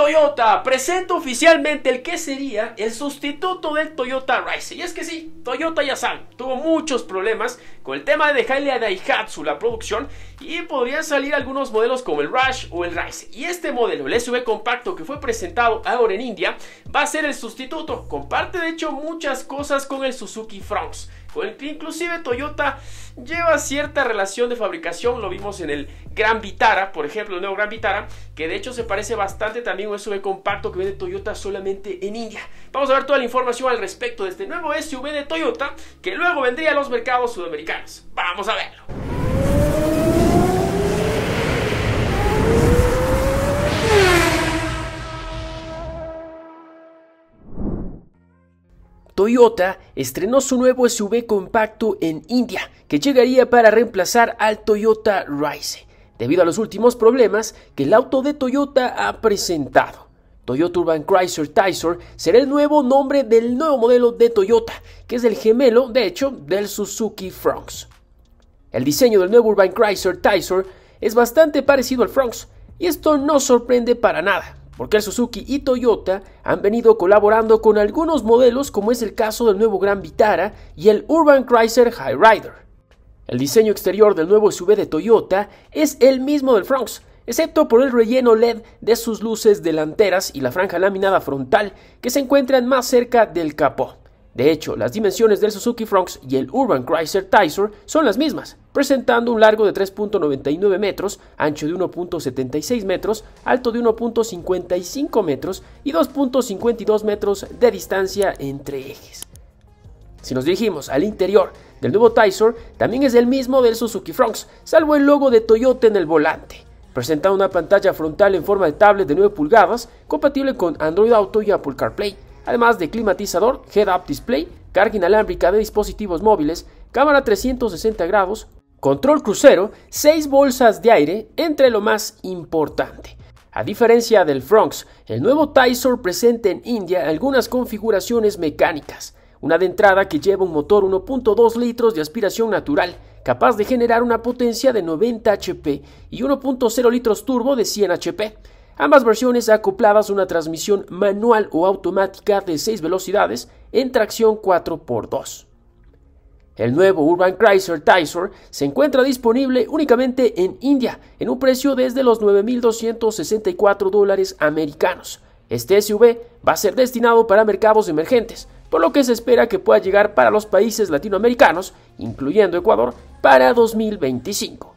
Toyota presenta oficialmente el que sería el sustituto del Toyota Rise. Y es que sí, Toyota ya sabe, tuvo muchos problemas con el tema de dejarle a Daihatsu la producción y podrían salir algunos modelos como el Rush o el Rise. Y este modelo, el SUV compacto que fue presentado ahora en India, va a ser el sustituto. Comparte de hecho muchas cosas con el Suzuki Fronx con que inclusive Toyota lleva cierta relación de fabricación, lo vimos en el Gran Vitara, por ejemplo, el nuevo Gran Vitara, que de hecho se parece bastante también a un SUV compacto que vende Toyota solamente en India. Vamos a ver toda la información al respecto de este nuevo SUV de Toyota que luego vendría a los mercados sudamericanos. Vamos a verlo. Toyota estrenó su nuevo SUV compacto en India, que llegaría para reemplazar al Toyota Rise, debido a los últimos problemas que el auto de Toyota ha presentado. Toyota Urban Chrysler Tysor será el nuevo nombre del nuevo modelo de Toyota, que es el gemelo, de hecho, del Suzuki Fronx. El diseño del nuevo Urban Chrysler Tysor es bastante parecido al Fronx, y esto no sorprende para nada, porque Suzuki y Toyota han venido colaborando con algunos modelos como es el caso del nuevo Gran Vitara y el Urban Chrysler Rider. El diseño exterior del nuevo SUV de Toyota es el mismo del Fronx, excepto por el relleno LED de sus luces delanteras y la franja laminada frontal que se encuentran más cerca del capó. De hecho, las dimensiones del Suzuki Fronx y el Urban Chrysler Tizor son las mismas, presentando un largo de 3.99 metros, ancho de 1.76 metros, alto de 1.55 metros y 2.52 metros de distancia entre ejes. Si nos dirigimos al interior del nuevo Tizor, también es el mismo del Suzuki Fronx, salvo el logo de Toyota en el volante. Presenta una pantalla frontal en forma de tablet de 9 pulgadas, compatible con Android Auto y Apple CarPlay además de climatizador, head-up display, carga inalámbrica de dispositivos móviles, cámara 360 grados, control crucero, 6 bolsas de aire, entre lo más importante. A diferencia del Fronx, el nuevo Tysor presenta en India algunas configuraciones mecánicas. Una de entrada que lleva un motor 1.2 litros de aspiración natural, capaz de generar una potencia de 90 HP y 1.0 litros turbo de 100 HP. Ambas versiones acopladas a una transmisión manual o automática de 6 velocidades en tracción 4x2. El nuevo Urban Chrysler Tyser se encuentra disponible únicamente en India en un precio desde los 9.264 dólares americanos. Este SUV va a ser destinado para mercados emergentes, por lo que se espera que pueda llegar para los países latinoamericanos, incluyendo Ecuador, para 2025.